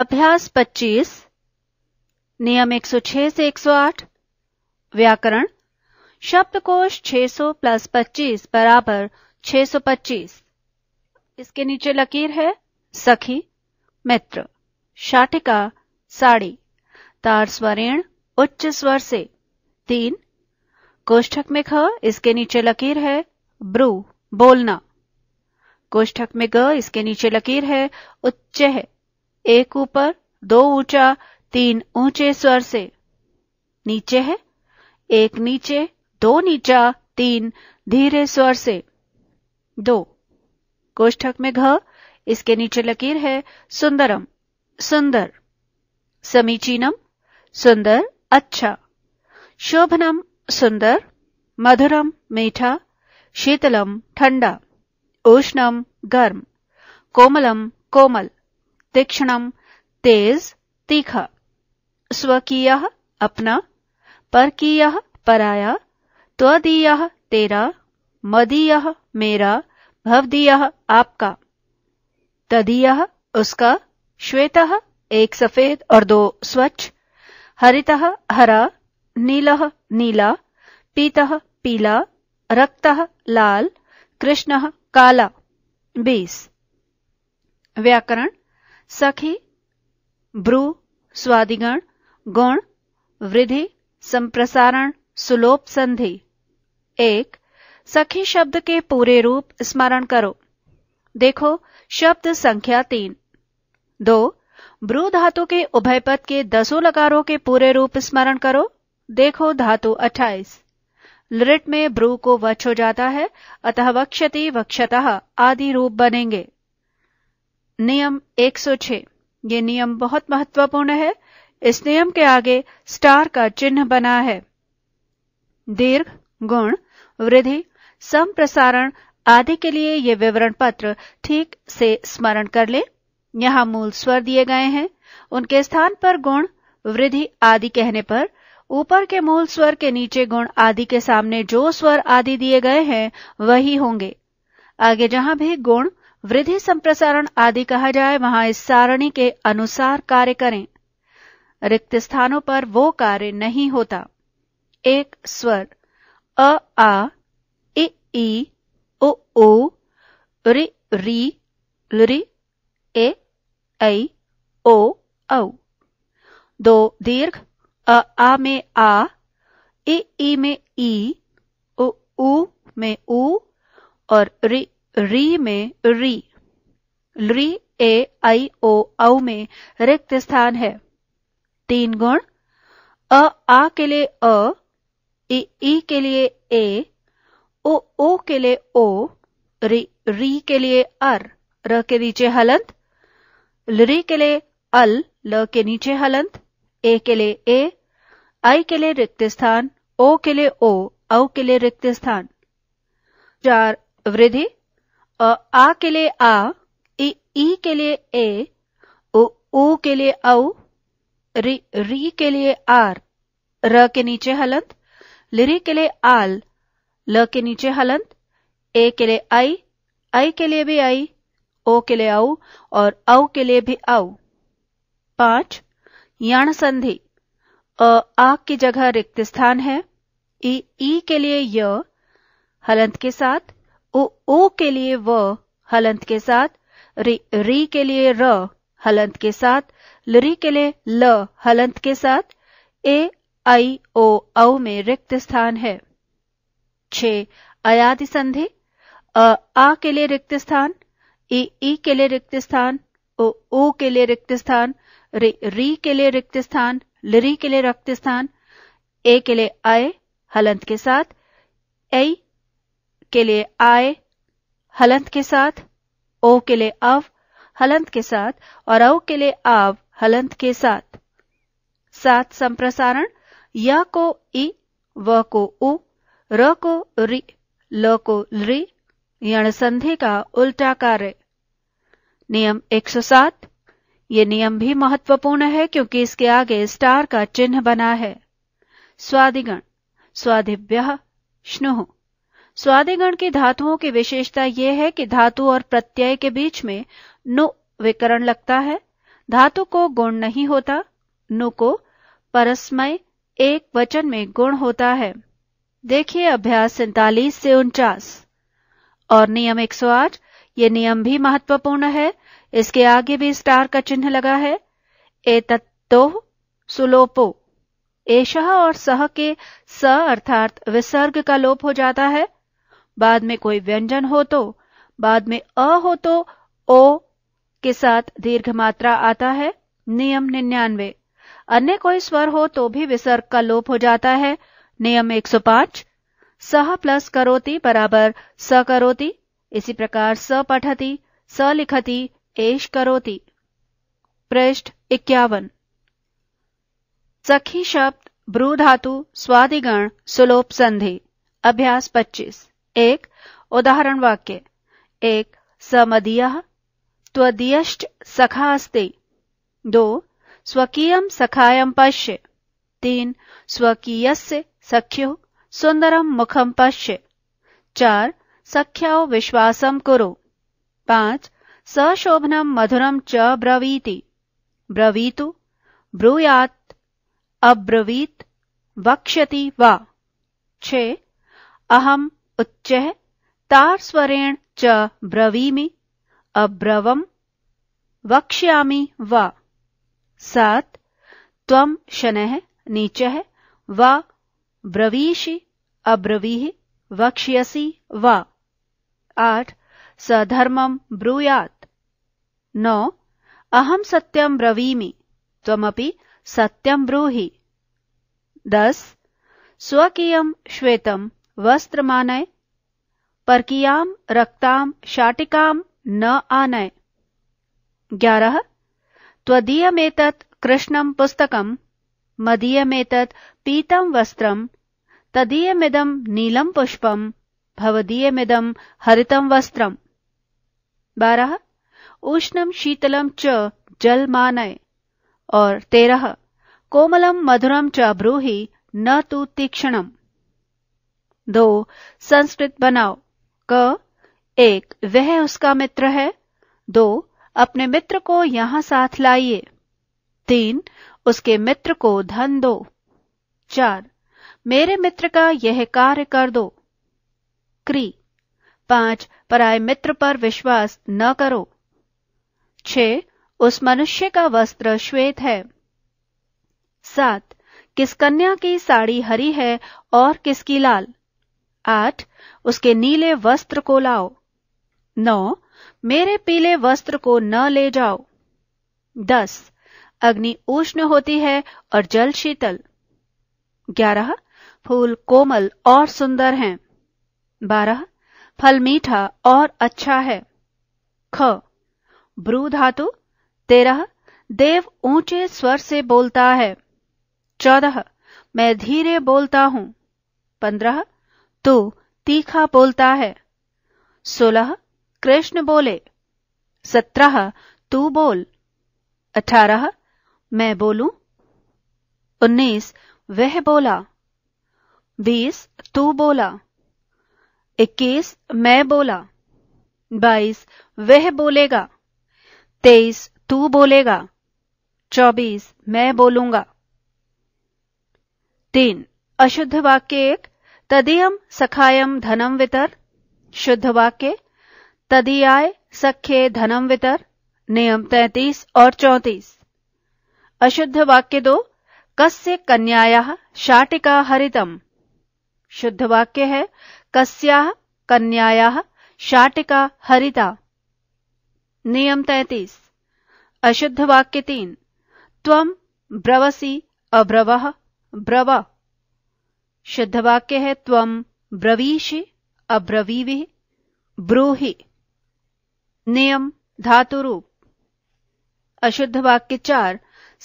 अभ्यास 25 नियम 106 से 108 व्याकरण शब्दकोश 600 प्लस 25 बराबर 625 इसके नीचे लकीर है सखी मित्र शाटिका साड़ी तार स्वरेण उच्च स्वर से तीन कोष्ठक में ख इसके नीचे लकीर है ब्रू बोलना कोष्ठक में ग इसके नीचे लकीर है उच्च है एक ऊपर दो ऊंचा तीन ऊंचे स्वर से नीचे है एक नीचे दो नीचा तीन धीरे स्वर से दो कोष्ठक में घ इसके नीचे लकीर है सुंदरम सुंदर समीचीनम सुंदर अच्छा शोभनम सुंदर मधुरम मीठा शीतलम ठंडा उष्णम गर्म कोमलम कोमल तीक्ष्णम तेज तीखा स्वकीय अपना परकीय पराया त्वदीय तेरा मदीय मेरा भवदीय आपका तदीय उसका श्वेत एक सफेद और दो स्वच्छ हरित हरा नील नीला पीत पीला रक्त लाल कृष्ण काला बीस व्याकरण सखी ब्रू स्वादिगण गुण वृद्धि संप्रसारण सुलोप संधि एक सखी शब्द के पूरे रूप स्मरण करो देखो शब्द संख्या तीन दो ब्रू धातु के उभयपद के दसों लकारों के पूरे रूप स्मरण करो देखो धातु अट्ठाईस लिट में ब्रू को वच हो जाता है अतः वक्षति वक्षतः आदि रूप बनेंगे नियम 106 ये नियम बहुत महत्वपूर्ण है इस नियम के आगे स्टार का चिन्ह बना है दीर्घ गुण वृद्धि संप्रसारण आदि के लिए ये विवरण पत्र ठीक से स्मरण कर ले यहाँ मूल स्वर दिए गए हैं उनके स्थान पर गुण वृद्धि आदि कहने पर ऊपर के मूल स्वर के नीचे गुण आदि के सामने जो स्वर आदि दिए गए हैं वही होंगे आगे जहां भी गुण वृद्धि संप्रसारण आदि कहा जाए वहां इस सारणी के अनुसार कार्य करें रिक्त स्थानों पर वो कार्य नहीं होता एक स्वर अ आ इ ई ओ ओ रि री लि ए ऐ ओ औ दो दीर्घ अ आ में आ इ ई में ई उ में ऊ और रि री में री री ए आई ओ औ में रिक्त स्थान है तीन गुण अ आ के लिए अ ई ई के लिए ए ओ ओ के लिए ओ री री के लिए अर र के नीचे हलंत लरी के लिए अल ल के नीचे हलंत ए के लिए ए आई के लिए रिक्त स्थान ओ के लिए ओ औ के लिए रिक्त स्थान चार वृद्धि आ के लिए आ ई ई के लिए ए ओ ओ के लिए औ री री के लिए आर र के नीचे हलंत लिरी के लिए आल ल के नीचे हलंत ए के लिए आई आई के लिए भी आई ओ के लिए औ और औ के लिए भी औ पांच यण संधि अ आ की जगह रिक्त स्थान है ई ई के लिए य हलंत के साथ ओ ओ के लिए व हलंत के साथ री, री के लिए र हलंत के साथ लरी के लिए ल हलंत के साथ ए आई ओ औ में रिक्त स्थान है छ अयाद संधि अ आ के लिए रिक्त स्थान ई ई के लिए रिक्त स्थान ओ ओ के लिए रिक्त स्थान रि री के लिए रिक्त स्थान लरी के लिए रिक्त स्थान ए के लिए आय हलंत के साथ ऐ के लिए आय हलंत के साथ ओ के लिए अव हलंत के साथ और अव के लिए आव हलंत के साथ सात संप्रसारण य को ई व को उ र को रि ल को लि संधि का उल्टा कार्य नियम 107 ये नियम भी महत्वपूर्ण है क्योंकि इसके आगे स्टार का चिन्ह बना है स्वादिगण स्वादिभ्य स्नुह स्वादिगण की धातुओं की विशेषता यह है कि धातु और प्रत्यय के बीच में नु विकरण लगता है धातु को गुण नहीं होता नु को परस्मय एक वचन में गुण होता है देखिए अभ्यास सैतालीस से उनचास और नियम 108 ये नियम भी महत्वपूर्ण है इसके आगे भी स्टार का चिन्ह लगा है ए तत्तो सुलोपो एशह और सह के स अर्थात विसर्ग का लोप हो जाता है बाद में कोई व्यंजन हो तो बाद में अ हो तो ओ के साथ दीर्घ मात्रा आता है नियम निन्यानवे अन्य कोई स्वर हो तो भी विसर्ग का लोप हो जाता है नियम 105 सह प्लस करोति बराबर स करोति इसी प्रकार स पठती स लिखती एश करोति पृष्ठ इक्यावन सखी शब्द ब्रू धातु स्वादिगण सुलोप संधि अभ्यास 25 एक उदाहरण वाक्य एक समदीय त्वदीयश्च सखा अस्ति दो स्वकीयं सखायं पश्य तीन से सख्यो सुंदर मुखम पश्य चार सख्यौ विश्वास कुरु पांच सशोभनम मधुरम च ब्रवीति ब्रवीतु ब्रूयात अब्रवीत वक्ष्यति वा छे अहम उच्च तार स्वरेण च ब्रवीमि अब्रवम वक्ष्यामि व सात त्वं शन नीच व ब्रवीषि अब्रवीः वक्ष्यसि व आठ सधर्मं ब्रूयात नौ अहम सत्यम ब्रवीमि त्वमपि सत्यम ब्रूहि दस स्वकीयं श्वेतम वस्त्र मानय परकियाम रक्ताम शाटिकाम न आनय ग्यारह त्वदीयमेतत् कृष्णम पुस्तकम मदीयमेतत् पीतम वस्त्रम तदीयमिदम नीलम पुष्पम भवदीयमिदम हरितम वस्त्रम बारह उष्णम शीतलम च जल मानय और तेरह कोमलम मधुरम च ब्रूहि न तु तीक्ष्णम दो संस्कृत बनाओ क एक वह उसका मित्र है दो अपने मित्र को यहां साथ लाइए तीन उसके मित्र को धन दो चार मेरे मित्र का यह कार्य कर दो क्री पांच पराय मित्र पर विश्वास न करो छ उस मनुष्य का वस्त्र श्वेत है सात किस कन्या की साड़ी हरी है और किसकी लाल आठ उसके नीले वस्त्र को लाओ नौ मेरे पीले वस्त्र को न ले जाओ दस अग्नि उष्ण होती है और जल शीतल ग्यारह फूल कोमल और सुंदर हैं बारह फल मीठा और अच्छा है ख ब्रू धातु तेरह देव ऊंचे स्वर से बोलता है चौदह मैं धीरे बोलता हूं पंद्रह तो तीखा बोलता है सोलह कृष्ण बोले सत्रह तू बोल अठारह मैं बोलू उन्नीस वह बोला बीस तू बोला इक्कीस मैं बोला बाईस वह बोलेगा तेईस तू बोलेगा चौबीस मैं बोलूंगा तीन अशुद्ध वाक्य एक तदीयम सखायम धनम वितर शुद्ध वाक्य तदीयाय सख्य धनम वितर नियम तैतीस और चौतीस अशुद्ध वाक्य दो कस्य कन्याया शाटिका हरितम शुद्ध वाक्य है कस्या कन्याया शाटिका हरिता नियम तैतीस अशुद्ध वाक्य तीन तम ब्रवसी अब्रव ब्रव शुद्धवाक्य है त्वम ब्रवीषि अब्रवीवि ब्रूहि नियम धातु रूप अशुद्ध वाक्य चार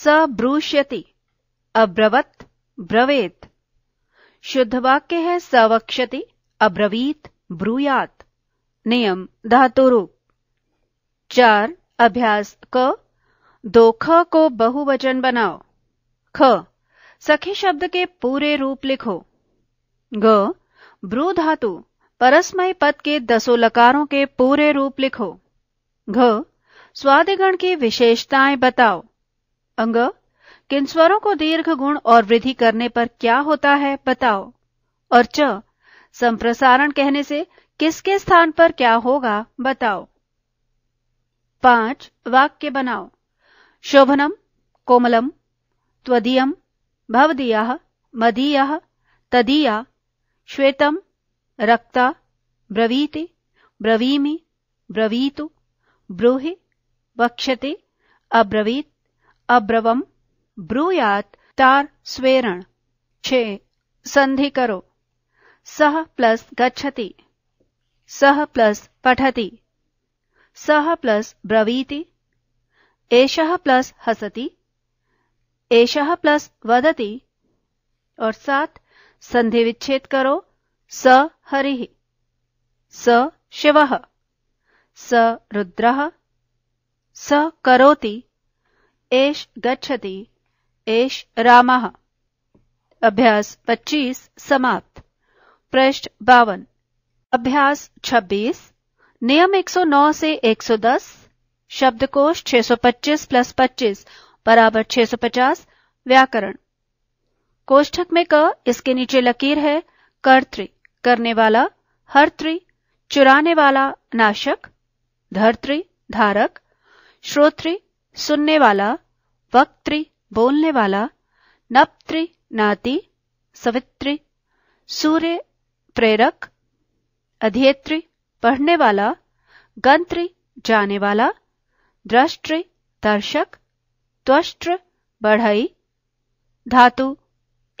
स ब्रूष्यति अब्रवत ब्रवेत शुद्ध वाक्य है वक्षति अब्रवीत ब्रूयात नियम धातु रूप चार अभ्यास क दो ख को बहुवचन बनाओ ख सखी शब्द के पूरे रूप लिखो ग ब्रू धातु परस्मय पद के दसो लकारों के पूरे रूप लिखो घ स्वादिगण की विशेषताएं बताओ अंग किन स्वरों को दीर्घ गुण और वृद्धि करने पर क्या होता है बताओ और च संप्रसारण कहने से किसके स्थान पर क्या होगा बताओ पांच वाक्य बनाओ शोभनम कोमलम त्वदीयम भवदीय मदीय तदीया श्वेतम रक्ता ब्रवीते ब्रवीमि ब्रवीतु ब्रूहि वक्षते अब्रवीत अब्रवम ब्रूयात तार स्वेरण छे संधि करो सह प्लस गच्छति सह प्लस पठति सह प्लस ब्रवीति एष प्लस हसति एष प्लस वदति और सात संधि विच्छेद करो स हरि स शिव स रुद्र स करोति एश गच्छति एश रामः अभ्यास 25 समाप्त पृष्ठ बावन अभ्यास 26 नियम 109 से 110 शब्दकोश 625 प्लस 25 बराबर 650 व्याकरण कोष्ठक में क इसके नीचे लकीर है कर्तृ करने वाला हर्तृ चुराने वाला नाशक धर्तृ धारक श्रोतृ सुनने वाला वक्तृ बोलने वाला नपत्रि नाती सवित्री सूर्य प्रेरक अध्येत्र पढ़ने वाला गंत्री जाने वाला दृष्टि दर्शक त्वष्ट्र बढ़ई धातु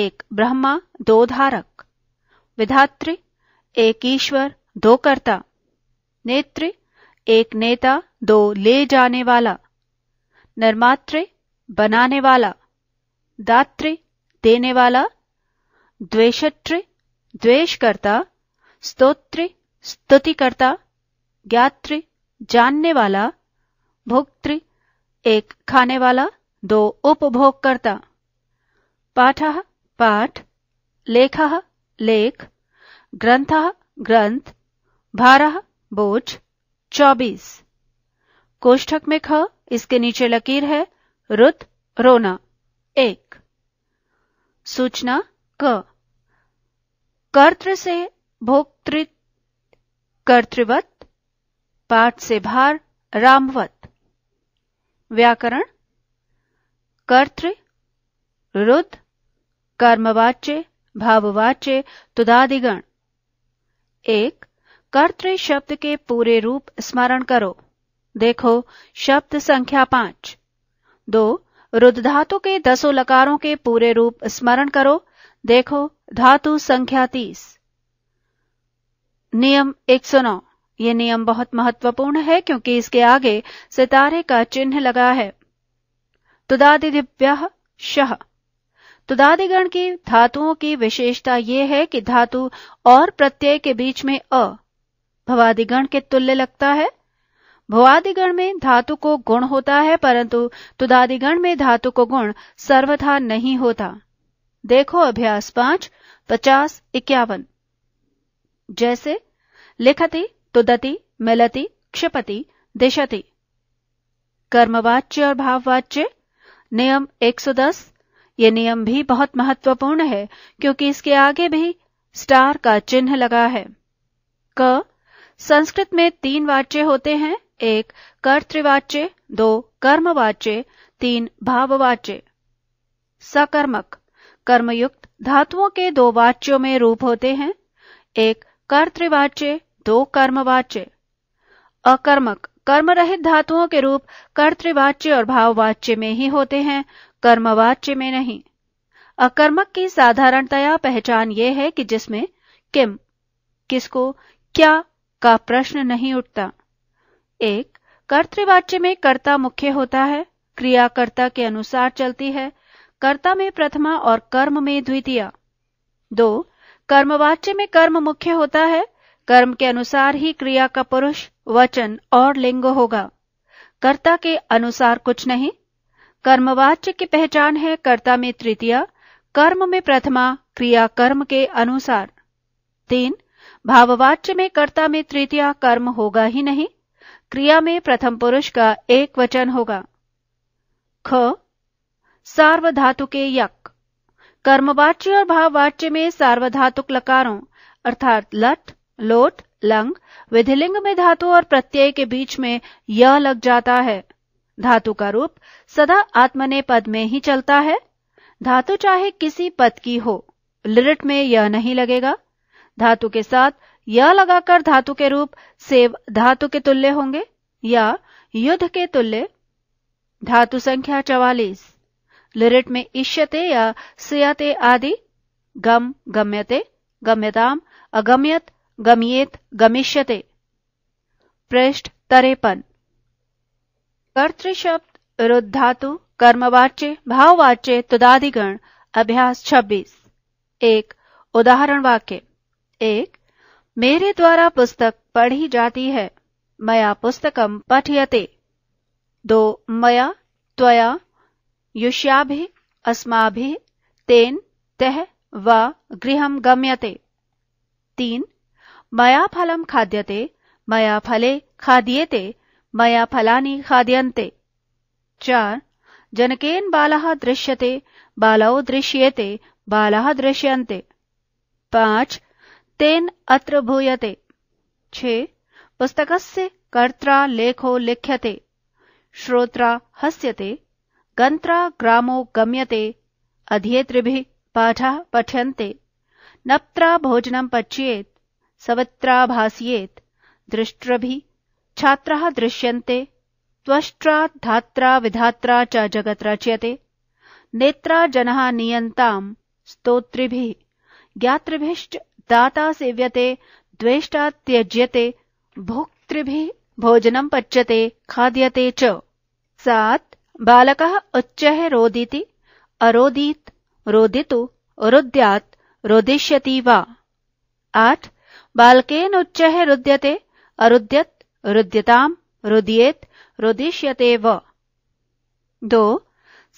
एक ब्रह्मा दो धारक विधात्री एक ईश्वर दो कर्ता नेत्र एक नेता दो ले जाने वाला निर्मात्र बनाने वाला दात्र देने वाला द्वेषत्र द्वेषकर्ता स्तोत्र स्तुतिकर्ता ज्ञात्र जानने वाला भोक्तृ एक खाने वाला दो उपभोगकर्ता पाठ पाठ लेख लेख ग्रंथ ग्रंथ भार बोझ चौबीस कोष्ठक में ख इसके नीचे लकीर है रुत रोना एक सूचना क कर्तृ से भोक्तृ कर्तृवत पाठ से भार रामवत व्याकरण कर्तृ रुद्र कर्मवाच्य भाववाच्य तुदादिगण एक कर्तृ शब्द के पूरे रूप स्मरण करो देखो शब्द संख्या पांच दो रुद्धातु के दसों लकारों के पूरे रूप स्मरण करो देखो धातु संख्या तीस नियम एक सौ नौ ये नियम बहुत महत्वपूर्ण है क्योंकि इसके आगे सितारे का चिन्ह लगा है तुदादिदिव्य शह तो दादिगण की धातुओं की विशेषता यह है कि धातु और प्रत्यय के बीच में अ भवादिगण के तुल्य लगता है भवादिगण में धातु को गुण होता है परंतु तुदादिगण में धातु को गुण सर्वथा नहीं होता देखो अभ्यास पांच पचास इक्यावन जैसे लिखति तुदति मिलति क्षिपति दिशति कर्मवाच्य और भाववाच्य नियम 110 ये नियम भी बहुत महत्वपूर्ण है क्योंकि इसके आगे भी स्टार का चिन्ह लगा है क संस्कृत में तीन वाच्य होते हैं एक कर्तृवाच्य दो कर्मवाच्य तीन भाववाच्य सकर्मक कर्मयुक्त धातुओं के दो वाच्यों में रूप होते हैं एक कर्तृवाच्य दो कर्मवाच्य अकर्मक कर्मरहित धातुओं के रूप कर्तृवाच्य और भाववाच्य में ही होते हैं कर्मवाच्य में नहीं अकर्मक की साधारणतया पहचान यह है कि जिसमें किम किसको क्या का प्रश्न नहीं उठता एक कर्तृवाच्य में कर्ता मुख्य होता है क्रिया कर्ता के अनुसार चलती है कर्ता में प्रथमा और कर्म में द्वितीय दो कर्मवाच्य में कर्म मुख्य होता है कर्म के अनुसार ही क्रिया का पुरुष वचन और लिंग होगा कर्ता के अनुसार कुछ नहीं कर्मवाच्य की पहचान है कर्ता में तृतीया कर्म में प्रथमा क्रिया कर्म के अनुसार तीन भाववाच्य में कर्ता में तृतीया कर्म होगा ही नहीं क्रिया में प्रथम पुरुष का एक वचन होगा ख सार्वधातु के यक कर्मवाच्य और भाववाच्य में सार्वधातुक लकारों अर्थात लट लोट लंग विधिलिंग में धातु और प्रत्यय के बीच में य लग जाता है धातु का रूप सदा आत्मने पद में ही चलता है धातु चाहे किसी पद की हो लिरिट में यह नहीं लगेगा धातु के साथ यह लगाकर धातु के रूप सेव धातु के तुल्य होंगे या युद्ध के तुल्य धातु संख्या चवालीस लिरिट में इष्यते या सियते आदि गम गम्यते गम्यताम अगम्यत गमियत गमिष्यते पृष्ठ तरेपन कर्तृशब्द रुद्धातु कर्मवाच्य भाववाच्य तुदादिगण अभ्यास 26 एक उदाहरण वाक्य एक मेरे द्वारा पुस्तक पढ़ी जाती है मया पुस्तकम पठ्यते दो मया त्वया युष्याभि अस्माभि तेन तह व गृह गम्यते तीन मया फलम खाद्यते मया फले खाद्येते मया फलानी खाद्यन्ते चार जनकेन बालः दृश्यते बालौ दृश्येते बालः दृश्यन्ते पांच तेन अत्र भूयते छे पुस्तकस्य कर्त्रा लेखो लिख्यते श्रोत्रा हस्यते गन्त्रा ग्रामो गम्यते अध्येतृभिः पाठः पठ्यन्ते नप्त्रा भोजनं पच्येत् सवत्रा भास्येत् दृष्ट्रभिः छात्र दृश्यन्ते त्वष्ट्रा धात्रा विधात्रा च जगत् रच्यते नेत्रा जनः नियन्ताम् स्तोत्रिभिः ज्ञातृभिश्च दाता सेव्यते द्वेष्टा त्यज्यते भोक्तृभिः भोजनं पच्यते खाद्यते च सात् बालकः उच्चैः रोदिति अरोदीत् रोदितु रुद्यात् रोदिष्यति वा आठ बालकेन उच्चैः रुद्यते अरुद्यत रुद्यताम रुदियत रुदिष्यते व दो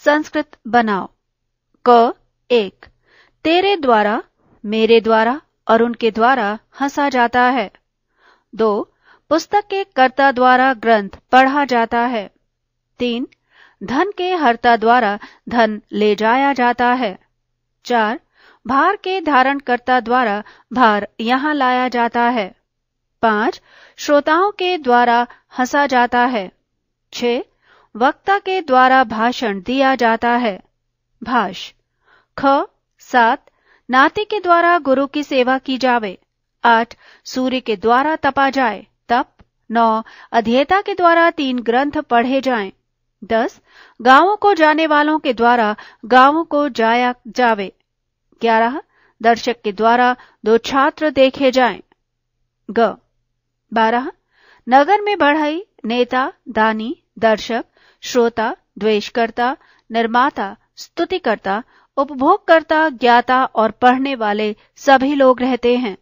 संस्कृत बनाओ क एक तेरे द्वारा मेरे द्वारा और उनके द्वारा हंसा जाता है दो पुस्तक के कर्ता द्वारा ग्रंथ पढ़ा जाता है तीन धन के हर्ता द्वारा धन ले जाया जाता है चार भार के धारणकर्ता द्वारा भार यहाँ लाया जाता है पांच श्रोताओं के द्वारा हंसा जाता है छ वक्ता के द्वारा भाषण दिया जाता है भाष ख सात नाते के द्वारा गुरु की सेवा की जावे आठ सूर्य के द्वारा तपा जाए तप नौ अध्येता के द्वारा तीन ग्रंथ पढ़े जाएं। दस गांवों को जाने वालों के द्वारा गांवों को जाया जावे ग्यारह दर्शक के द्वारा दो छात्र देखे जाएं। ग बारह नगर में बढ़ाई नेता दानी दर्शक श्रोता द्वेषकर्ता निर्माता स्तुतिकर्ता उपभोगकर्ता ज्ञाता और पढ़ने वाले सभी लोग रहते हैं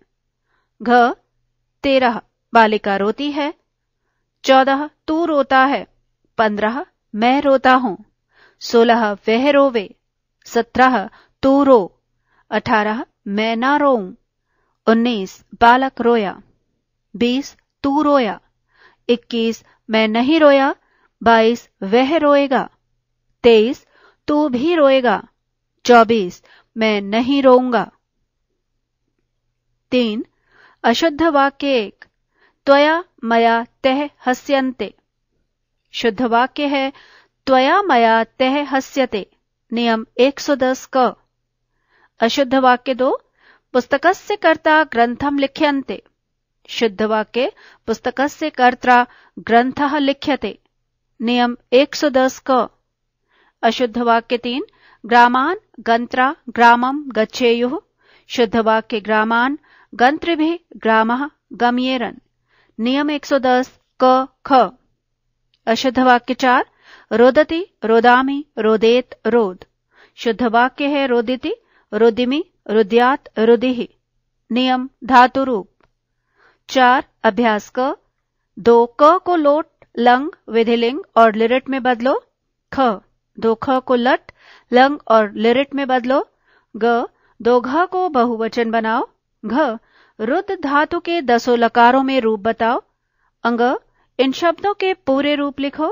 घ तेरह बालिका रोती है चौदह तू रोता है पंद्रह मैं रोता हूं सोलह वह रोवे सत्रह तू रो अठारह मैं ना रो उन्नीस बालक रोया बीस तू रोया इक्कीस मैं नहीं रोया बाईस वह रोएगा तेईस तू भी रोएगा चौबीस मैं नहीं रोऊंगा तीन अशुद्ध वाक्य एक त्वया मया तह हस्यन्ते शुद्ध वाक्य है त्वया मया तह हस्यते नियम 110 क अशुद्ध वाक्य दो पुस्तकस्य कर्ता ग्रंथम लिख्यन्ते शुद्धवाक्य पुस्तक से कर्ता ग्रंथ लिख्यते नियम 110 क अशुद्धवाक्य तीन ग्रामान गंत्रा ग्रामम गच्छेयुः शुद्धवाक्य ग्रामान गंत्र भी ग्राम गम्येरन् नियम 110 क ख अशुद्धवाक्य चार रोदति रोदामि रोदेत रोद शुद्धवाक्य है रोदिति रोदिमी रुद्यात रुदि नियम धातु रूप चार अभ्यास क दो क को लोट लंग विधिलिंग और लिरिट में बदलो ख दो ख को लट लंग और लिरिट में बदलो ग दो घ को बहुवचन बनाओ घ रुद्ध धातु के दसों लकारों में रूप बताओ अंग इन शब्दों के पूरे रूप लिखो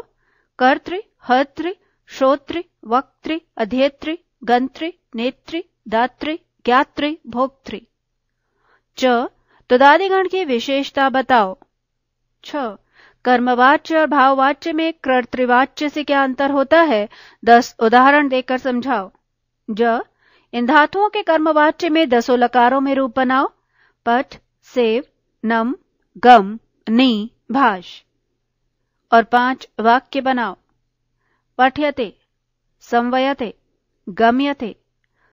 कर्त्र हत्र श्रोत्र वक्तृ अध्येत्र गंत्र नेत्र दात्र ज्ञात्र भोक्तृ च तो दादिगण की विशेषता बताओ छ कर्मवाच्य और भाववाच्य में कर्तृवाच्य से क्या अंतर होता है दस उदाहरण देकर समझाओ ज इन धातुओं के कर्मवाच्य में दसों लकारों में रूप बनाओ पठ सेव नम गम नी भाष और पांच वाक्य बनाओ पठ्यते संवयते गम्यते